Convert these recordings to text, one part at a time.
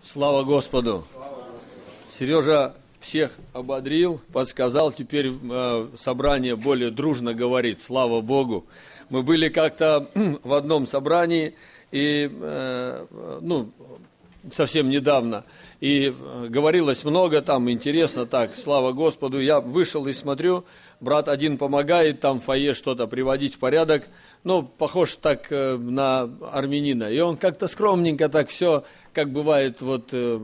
Слава Господу! Сережа всех ободрил, подсказал, теперь э, собрание более дружно говорит, слава Богу. Мы были как-то в одном собрании, и, э, ну, совсем недавно, и э, говорилось много там, интересно так, слава Господу. Я вышел и смотрю, брат один помогает там в фойе что-то приводить в порядок, ну, похож так э, на армянина. И он как-то скромненько так все, как бывает, вот, э,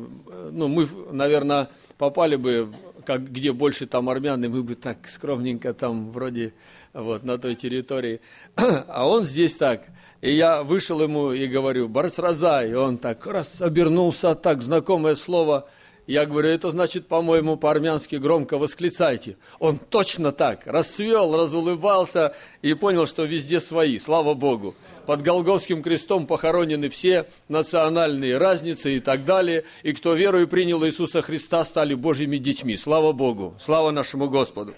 ну, мы, наверное, попали бы, как, где больше там армян, и мы бы так скромненько там вроде вот на той территории. А он здесь так. И я вышел ему и говорю, Барсразай, и он так раз обернулся, так знакомое слово – я говорю, это значит, по-моему, по-армянски громко восклицайте. Он точно так расцвел, разулыбался и понял, что везде свои, слава Богу. Под Голговским крестом похоронены все национальные разницы и так далее. И кто верою принял Иисуса Христа, стали Божьими детьми. Слава Богу, слава нашему Господу.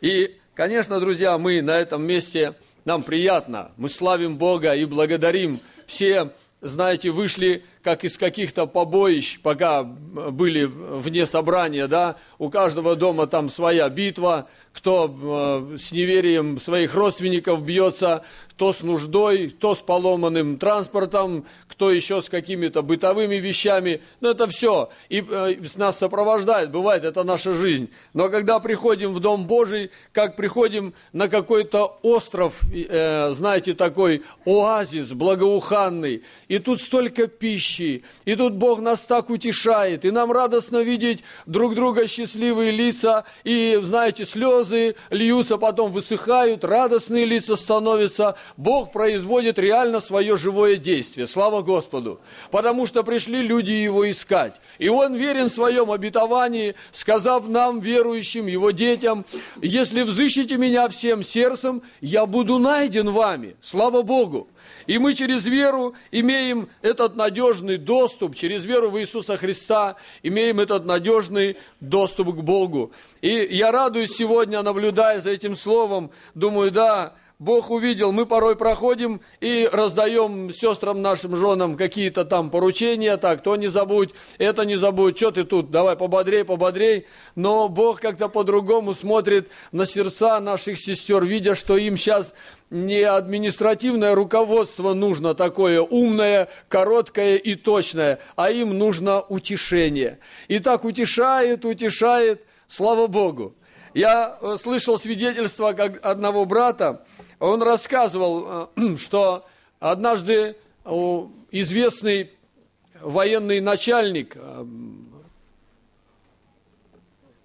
И, конечно, друзья, мы на этом месте, нам приятно. Мы славим Бога и благодарим. Все, знаете, вышли как из каких-то побоищ, пока были вне собрания, да, у каждого дома там своя битва, кто э, с неверием своих родственников бьется, кто с нуждой, кто с поломанным транспортом, кто еще с какими-то бытовыми вещами. Но ну, это все. И э, нас сопровождает, бывает, это наша жизнь. Но когда приходим в Дом Божий, как приходим на какой-то остров, э, знаете, такой оазис благоуханный, и тут столько пищи, вещи. И тут Бог нас так утешает, и нам радостно видеть друг друга счастливые лица, и, знаете, слезы льются, потом высыхают, радостные лица становятся. Бог производит реально свое живое действие, слава Господу, потому что пришли люди Его искать. И Он верен в своем обетовании, сказав нам, верующим, Его детям, «Если взыщите меня всем сердцем, я буду найден вами». Слава Богу! И мы через веру имеем этот надежный доступ, через веру в Иисуса Христа имеем этот надежный доступ к Богу. И я радуюсь сегодня, наблюдая за этим словом, думаю, да, Бог увидел, мы порой проходим и раздаем сестрам нашим женам какие-то там поручения, так, то не забудь, это не забудь, что ты тут, давай пободрей, пободрей. Но Бог как-то по-другому смотрит на сердца наших сестер, видя, что им сейчас не административное руководство нужно такое умное, короткое и точное, а им нужно утешение. И так утешает, утешает, слава Богу. Я э, слышал свидетельство одного брата, он рассказывал, э, что однажды известный военный начальник, э,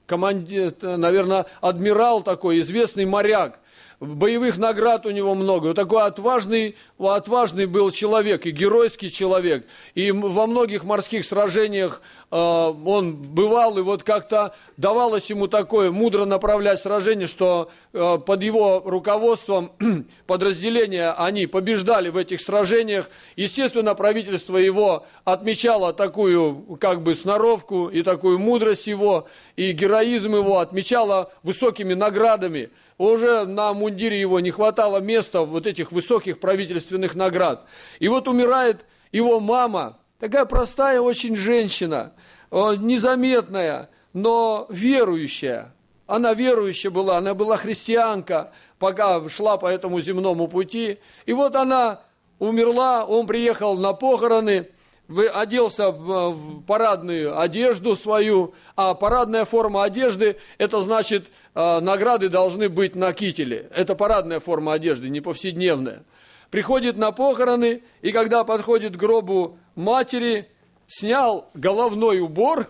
командир, э, наверное, адмирал такой, известный моряк, Боевых наград у него много. Вот такой отважный, отважный был человек и геройский человек. И во многих морских сражениях э, он бывал, и вот как-то давалось ему такое мудро направлять сражение, что э, под его руководством подразделения они побеждали в этих сражениях. Естественно, правительство его отмечало такую как бы сноровку и такую мудрость его, и героизм его отмечало высокими наградами – уже на мундире его не хватало места вот этих высоких правительственных наград. И вот умирает его мама, такая простая очень женщина, э, незаметная, но верующая. Она верующая была, она была христианка, пока шла по этому земному пути. И вот она умерла, он приехал на похороны – оделся э, в парадную одежду свою, а парадная форма одежды, это значит, э, награды должны быть на кителе. Это парадная форма одежды, не повседневная. Приходит на похороны, и когда подходит к гробу матери, снял головной убор,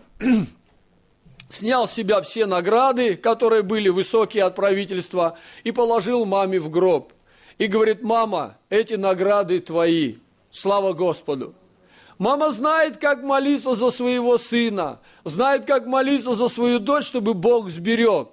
снял с себя все награды, которые были высокие от правительства, и положил маме в гроб. И говорит, мама, эти награды твои, слава Господу. Мама знает, как молиться за своего сына, знает, как молиться за свою дочь, чтобы Бог сберег.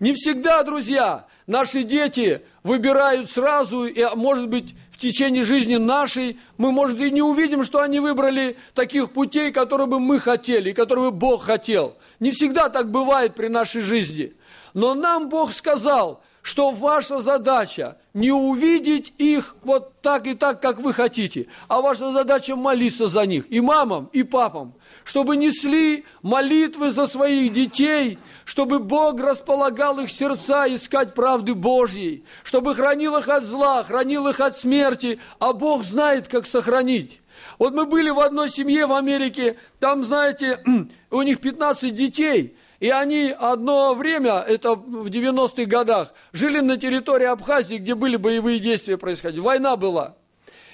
Не всегда, друзья, наши дети выбирают сразу, и, а может быть, в течение жизни нашей мы, может, и не увидим, что они выбрали таких путей, которые бы мы хотели, и которые бы Бог хотел. Не всегда так бывает при нашей жизни. Но нам Бог сказал, что ваша задача не увидеть их вот так и так, как вы хотите, а ваша задача молиться за них, и мамам, и папам, чтобы несли молитвы за своих детей, чтобы Бог располагал их сердца искать правды Божьей, чтобы хранил их от зла, хранил их от смерти, а Бог знает, как сохранить. Вот мы были в одной семье в Америке, там, знаете, у них 15 детей – и они одно время, это в 90-х годах, жили на территории Абхазии, где были боевые действия происходить, Война была.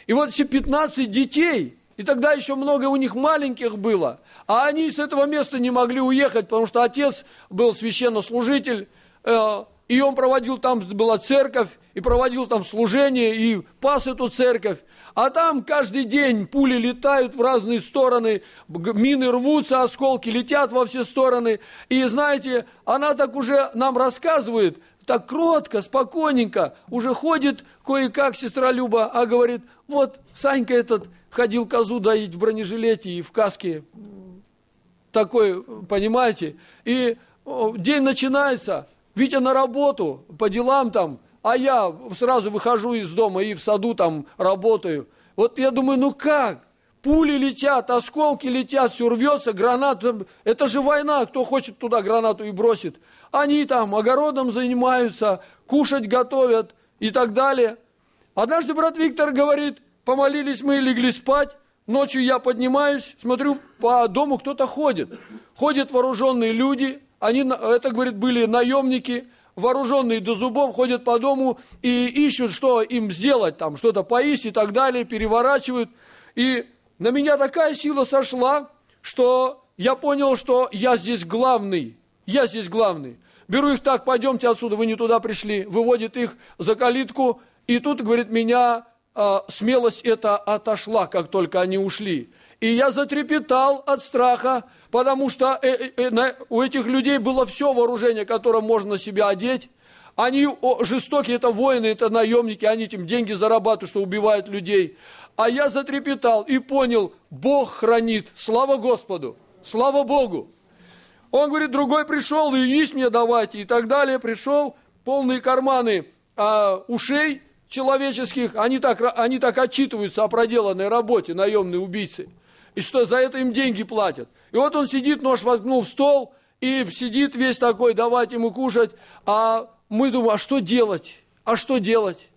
И вот все 15 детей, и тогда еще много у них маленьких было, а они с этого места не могли уехать, потому что отец был священнослужитель, э, и он проводил, там была церковь, и проводил там служение, и пас эту церковь. А там каждый день пули летают в разные стороны, мины рвутся, осколки летят во все стороны. И знаете, она так уже нам рассказывает, так кротко, спокойненько, уже ходит кое-как сестра Люба, а говорит, вот Санька этот ходил козу доить в бронежилете и в каске. Такой, понимаете? И день начинается, Витя на работу, по делам там, а я сразу выхожу из дома и в саду там работаю. Вот я думаю, ну как? Пули летят, осколки летят, все рвется, граната. Это же война, кто хочет туда гранату и бросит. Они там огородом занимаются, кушать готовят и так далее. Однажды брат Виктор говорит, помолились мы и легли спать. Ночью я поднимаюсь, смотрю, по дому кто-то ходит. Ходят вооруженные люди, они, это, говорит, были наемники, вооруженные до зубов, ходят по дому и ищут, что им сделать там, что-то поесть и так далее, переворачивают. И на меня такая сила сошла, что я понял, что я здесь главный, я здесь главный. Беру их так, пойдемте отсюда, вы не туда пришли. Выводит их за калитку, и тут, говорит, меня э, смелость эта отошла, как только они ушли. И я затрепетал от страха, потому что э, э, э, у этих людей было все вооружение, которое можно себя одеть. Они жестокие, это воины, это наемники, они этим деньги зарабатывают, что убивают людей. А я затрепетал и понял, Бог хранит, слава Господу, слава Богу. Он говорит, другой пришел, и есть мне давайте, и так далее. Пришел, полные карманы а, ушей человеческих, они так, они так отчитываются о проделанной работе, наемные убийцы – и что за это им деньги платят. И вот он сидит, нож воткнул в стол, и сидит весь такой, давать ему кушать, а мы думаем, а что делать? А что делать?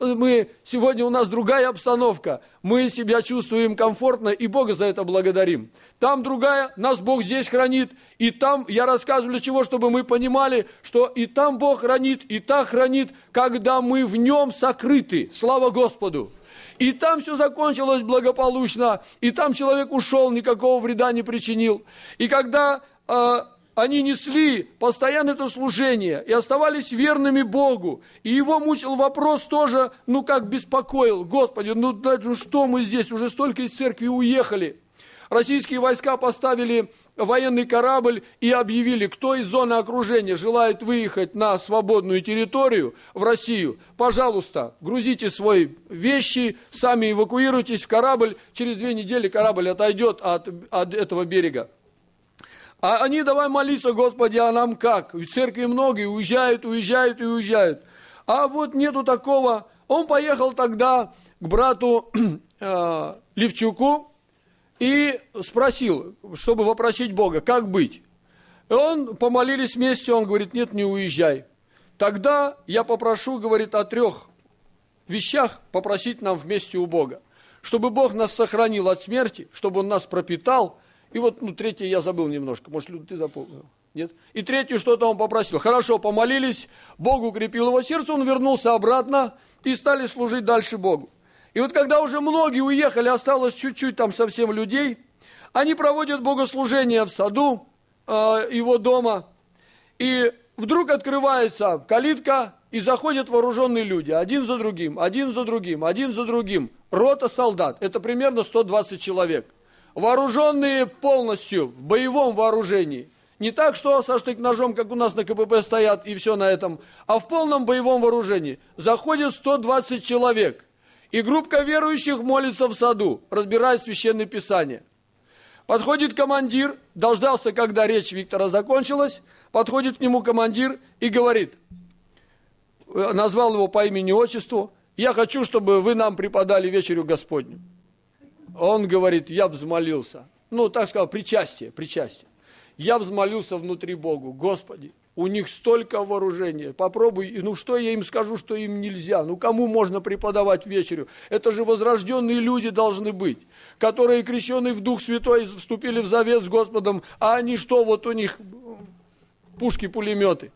Мы, сегодня у нас другая обстановка. Мы себя чувствуем комфортно и Бога за это благодарим. Там другая, нас Бог здесь хранит. И там, я рассказываю для чего, чтобы мы понимали, что и там Бог хранит, и так хранит, когда мы в нем сокрыты. Слава Господу! И там все закончилось благополучно, и там человек ушел, никакого вреда не причинил. И когда э, они несли постоянно это служение и оставались верными Богу. И его мучил вопрос тоже, ну как беспокоил, Господи, ну, ну что мы здесь, уже столько из церкви уехали. Российские войска поставили военный корабль и объявили, кто из зоны окружения желает выехать на свободную территорию в Россию, пожалуйста, грузите свои вещи, сами эвакуируйтесь в корабль, через две недели корабль отойдет от, от этого берега. А они давай молиться, Господи, а нам как? В церкви многие уезжают, уезжают и уезжают. А вот нету такого. Он поехал тогда к брату э, Левчуку, и спросил, чтобы вопросить Бога, как быть? И он, помолились вместе, он говорит, нет, не уезжай. Тогда я попрошу, говорит, о трех вещах попросить нам вместе у Бога. Чтобы Бог нас сохранил от смерти, чтобы Он нас пропитал. И вот, ну, третье я забыл немножко, может, Люд, ты запомнил? Нет? И третье, что-то он попросил. Хорошо, помолились, Бог укрепил его сердце, он вернулся обратно и стали служить дальше Богу. И вот когда уже многие уехали, осталось чуть-чуть там совсем людей, они проводят богослужение в саду э, его дома, и вдруг открывается калитка, и заходят вооруженные люди, один за другим, один за другим, один за другим. Рота солдат, это примерно 120 человек. Вооруженные полностью, в боевом вооружении. Не так, что со штык-ножом, как у нас на КПП стоят, и все на этом, а в полном боевом вооружении. Заходит 120 человек – и группа верующих молится в саду, разбирает священное писание. Подходит командир, дождался, когда речь Виктора закончилась, подходит к нему командир и говорит, э, назвал его по имени и отчеству, я хочу, чтобы вы нам преподали вечерю Господню. Он говорит, я взмолился. Ну, так сказал, причастие, причастие. Я взмолился внутри Богу, Господи, у них столько вооружения. Попробуй, ну что я им скажу, что им нельзя? Ну кому можно преподавать вечерю? Это же возрожденные люди должны быть, которые крещенные в Дух Святой вступили в завет с Господом, а они что, вот у них пушки, пулеметы.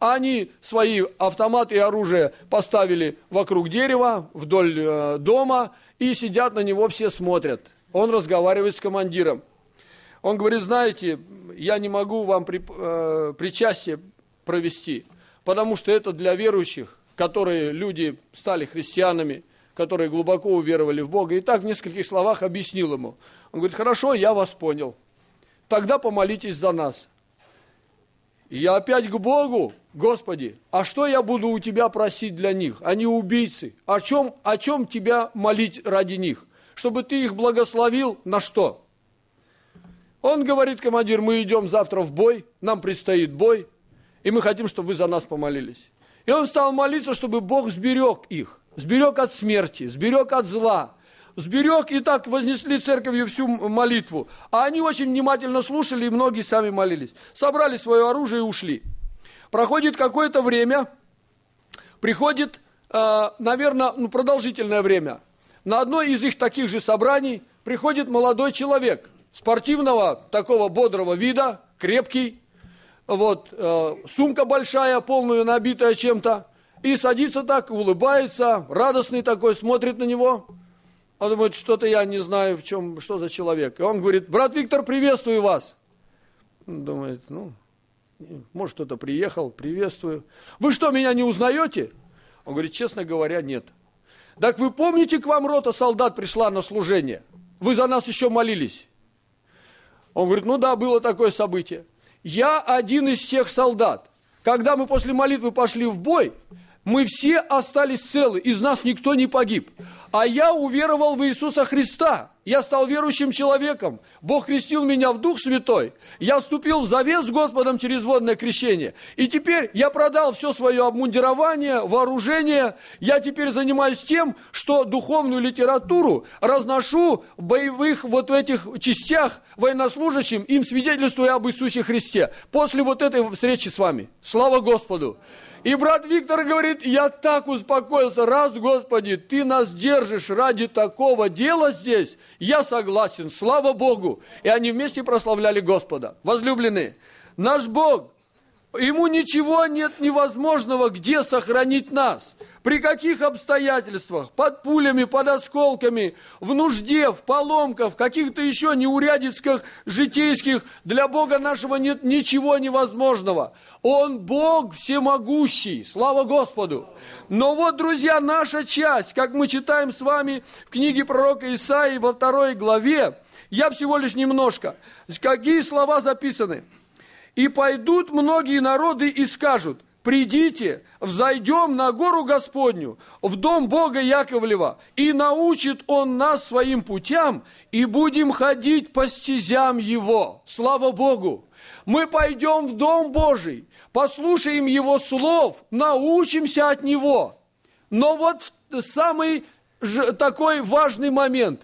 А они свои автоматы и оружие поставили вокруг дерева, вдоль э, дома, и сидят на него, все смотрят. Он разговаривает с командиром. Он говорит, знаете, я не могу вам при, э, причастие провести, потому что это для верующих, которые люди стали христианами, которые глубоко уверовали в Бога. И так в нескольких словах объяснил ему. Он говорит, хорошо, я вас понял. Тогда помолитесь за нас. И я опять к Богу, Господи, а что я буду у Тебя просить для них? Они убийцы. О чем, о чем Тебя молить ради них? Чтобы Ты их благословил на что? Он говорит, командир, мы идем завтра в бой, нам предстоит бой, и мы хотим, чтобы вы за нас помолились. И он стал молиться, чтобы Бог сберег их, сберег от смерти, сберег от зла, сберег, и так вознесли церковью всю молитву. А они очень внимательно слушали, и многие сами молились. Собрали свое оружие и ушли. Проходит какое-то время, приходит, э, наверное, ну, продолжительное время. На одно из их таких же собраний приходит молодой человек, спортивного, такого бодрого вида, крепкий, вот, э, сумка большая, полную набитая чем-то, и садится так, улыбается, радостный такой, смотрит на него, он думает, что-то я не знаю, в чем, что за человек. И он говорит, брат Виктор, приветствую вас. Он думает, ну, может, кто-то приехал, приветствую. Вы что, меня не узнаете? Он говорит, честно говоря, нет. Так вы помните, к вам рота солдат пришла на служение? Вы за нас еще молились. Он говорит, ну да, было такое событие. Я один из тех солдат. Когда мы после молитвы пошли в бой, мы все остались целы, из нас никто не погиб. А я уверовал в Иисуса Христа. Я стал верующим человеком. Бог крестил меня в Дух Святой. Я вступил в завет с Господом через водное крещение. И теперь я продал все свое обмундирование, вооружение. Я теперь занимаюсь тем, что духовную литературу разношу в боевых вот в этих частях военнослужащим, им свидетельствую об Иисусе Христе. После вот этой встречи с вами. Слава Господу! И брат Виктор говорит, я так успокоился, раз, Господи, Ты нас держишь ради такого дела здесь, я согласен, слава Богу. И они вместе прославляли Господа. Возлюбленные, наш Бог, Ему ничего нет невозможного, где сохранить нас, при каких обстоятельствах, под пулями, под осколками, в нужде, в поломках, в каких-то еще неурядицких, житейских. Для Бога нашего нет ничего невозможного. Он Бог всемогущий, слава Господу. Но вот, друзья, наша часть, как мы читаем с вами в книге пророка Исаии во второй главе, я всего лишь немножко. Какие слова записаны? «И пойдут многие народы и скажут, придите, взойдем на гору Господню, в дом Бога Яковлева, и научит Он нас своим путям, и будем ходить по стезям Его». Слава Богу! Мы пойдем в дом Божий, послушаем Его слов, научимся от Него. Но вот самый такой важный момент.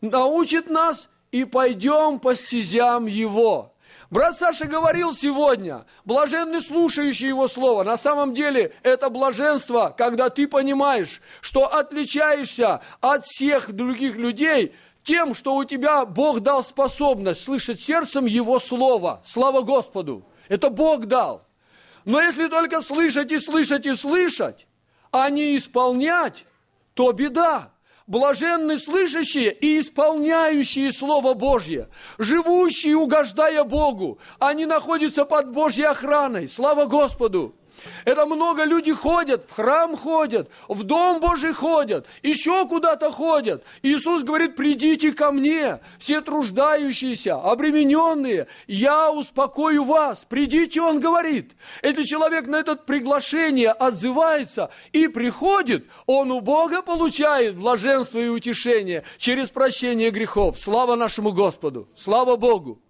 Научит нас и пойдем по стезям Его. Брат Саша говорил сегодня, блаженный слушающий его слово. На самом деле это блаженство, когда ты понимаешь, что отличаешься от всех других людей тем, что у тебя Бог дал способность слышать сердцем его слово. Слава Господу! Это Бог дал. Но если только слышать и слышать и слышать, а не исполнять, то беда. Блаженны слышащие и исполняющие Слово Божье, живущие, угождая Богу. Они находятся под Божьей охраной. Слава Господу! Это много люди ходят, в храм ходят, в дом Божий ходят, еще куда-то ходят. Иисус говорит, придите ко мне, все труждающиеся, обремененные, я успокою вас, придите, он говорит. Если человек на это приглашение отзывается и приходит, он у Бога получает блаженство и утешение через прощение грехов. Слава нашему Господу, слава Богу.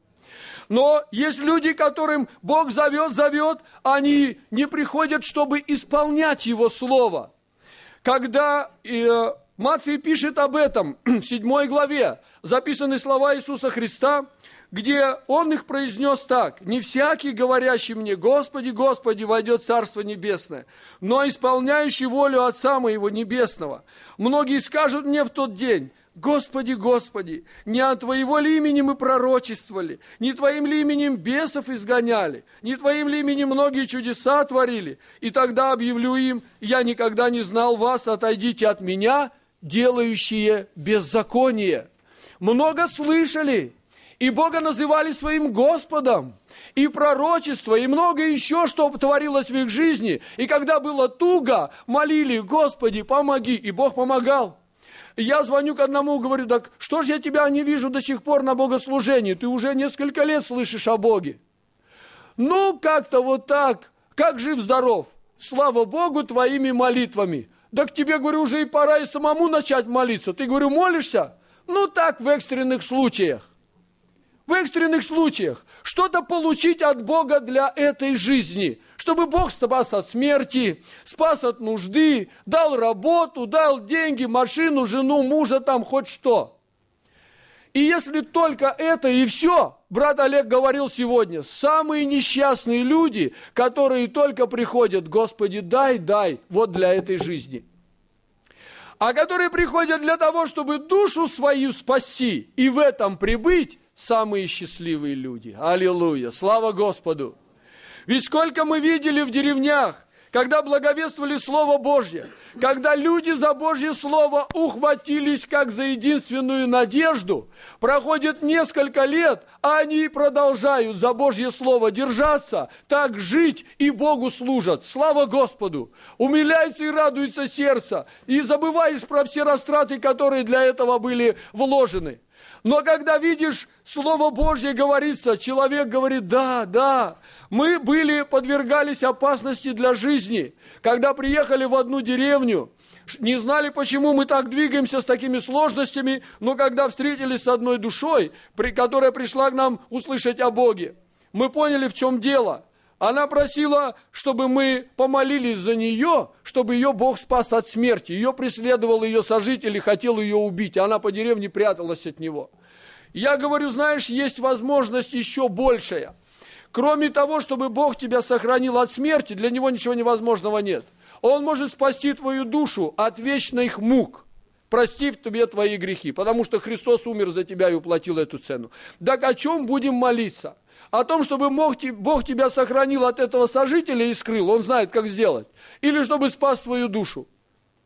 Но есть люди, которым Бог зовет, зовет, они не приходят, чтобы исполнять Его Слово. Когда э, Матфей пишет об этом в 7 главе, записаны слова Иисуса Христа, где он их произнес так, «Не всякий, говорящий мне, Господи, Господи, войдет в Царство Небесное, но исполняющий волю Отца Моего Небесного. Многие скажут мне в тот день, Господи, Господи, не от Твоего ли имени мы пророчествовали, не Твоим ли именем бесов изгоняли, не Твоим ли именем многие чудеса творили, и тогда объявлю им, я никогда не знал вас, отойдите от меня, делающие беззаконие. Много слышали, и Бога называли своим Господом, и пророчество, и многое еще, что творилось в их жизни. И когда было туго, молили, Господи, помоги, и Бог помогал. Я звоню к одному, говорю, так что ж я тебя не вижу до сих пор на богослужении? Ты уже несколько лет слышишь о Боге. Ну, как-то вот так. Как жив-здоров? Слава Богу твоими молитвами. Да к тебе, говорю, уже и пора и самому начать молиться. Ты, говорю, молишься? Ну, так, в экстренных случаях в экстренных случаях что-то получить от Бога для этой жизни, чтобы Бог спас от смерти, спас от нужды, дал работу, дал деньги, машину, жену, мужа, там хоть что. И если только это и все, брат Олег говорил сегодня, самые несчастные люди, которые только приходят, Господи, дай, дай, вот для этой жизни – а которые приходят для того, чтобы душу свою спасти и в этом прибыть, самые счастливые люди. Аллилуйя! Слава Господу! Ведь сколько мы видели в деревнях, когда благовествовали Слово Божье, когда люди за Божье Слово ухватились как за единственную надежду, проходит несколько лет, а они продолжают за Божье Слово держаться, так жить и Богу служат. Слава Господу! Умиляется и радуется сердце, и забываешь про все растраты, которые для этого были вложены – но когда видишь, Слово Божье говорится, человек говорит, да, да, мы были, подвергались опасности для жизни. Когда приехали в одну деревню, не знали, почему мы так двигаемся с такими сложностями, но когда встретились с одной душой, при, которая пришла к нам услышать о Боге, мы поняли, в чем дело – она просила, чтобы мы помолились за нее, чтобы ее Бог спас от смерти. Ее преследовал ее сожитель и хотел ее убить. Она по деревне пряталась от него. Я говорю, знаешь, есть возможность еще большая. Кроме того, чтобы Бог тебя сохранил от смерти, для него ничего невозможного нет. Он может спасти твою душу от вечных мук простив тебе твои грехи, потому что Христос умер за тебя и уплатил эту цену. Так о чем будем молиться? о том, чтобы Бог, тебя сохранил от этого сожителя и скрыл, он знает, как сделать, или чтобы спас твою душу.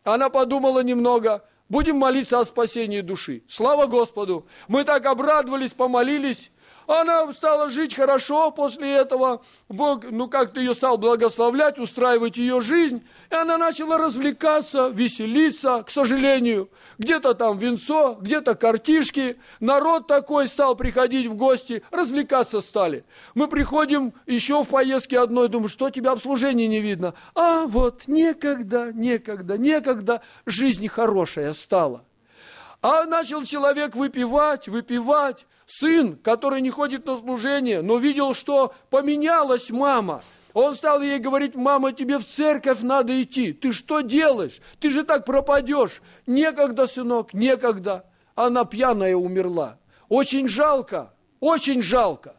Она подумала немного, будем молиться о спасении души. Слава Господу! Мы так обрадовались, помолились, она стала жить хорошо после этого. Бог, ну как ты ее стал благословлять, устраивать ее жизнь. И она начала развлекаться, веселиться, к сожалению. Где-то там венцо, где-то картишки. Народ такой стал приходить в гости, развлекаться стали. Мы приходим еще в поездке одной, думаю, что тебя в служении не видно. А вот некогда, некогда, некогда жизнь хорошая стала. А начал человек выпивать, выпивать, Сын, который не ходит на служение, но видел, что поменялась мама. Он стал ей говорить, мама, тебе в церковь надо идти. Ты что делаешь? Ты же так пропадешь. Некогда, сынок, некогда. Она пьяная умерла. Очень жалко, очень жалко.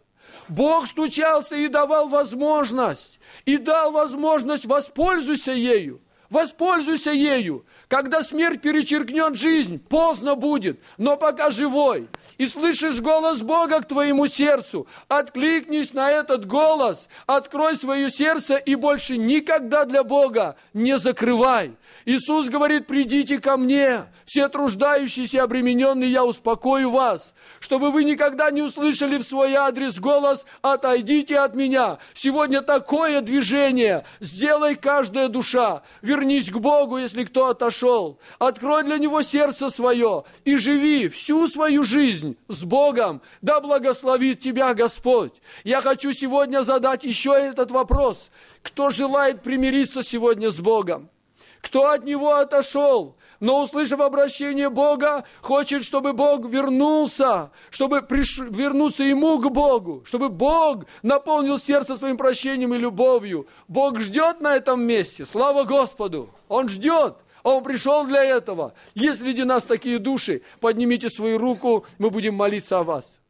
Бог стучался и давал возможность, и дал возможность, воспользуйся ею. Воспользуйся ею. Когда смерть перечеркнет жизнь, поздно будет, но пока живой. И слышишь голос Бога к твоему сердцу, откликнись на этот голос, открой свое сердце и больше никогда для Бога не закрывай. Иисус говорит, придите ко мне, все труждающиеся и обремененные, я успокою вас, чтобы вы никогда не услышали в свой адрес голос, отойдите от меня. Сегодня такое движение, сделай каждая душа. Вернись вернись к Богу, если кто отошел. Открой для него сердце свое и живи всю свою жизнь с Богом. Да благословит тебя Господь. Я хочу сегодня задать еще этот вопрос. Кто желает примириться сегодня с Богом? Кто от него отошел? но, услышав обращение Бога, хочет, чтобы Бог вернулся, чтобы приш... вернуться ему к Богу, чтобы Бог наполнил сердце своим прощением и любовью. Бог ждет на этом месте, слава Господу, Он ждет. А он пришел для этого. Есть среди нас такие души. Поднимите свою руку, мы будем молиться о вас.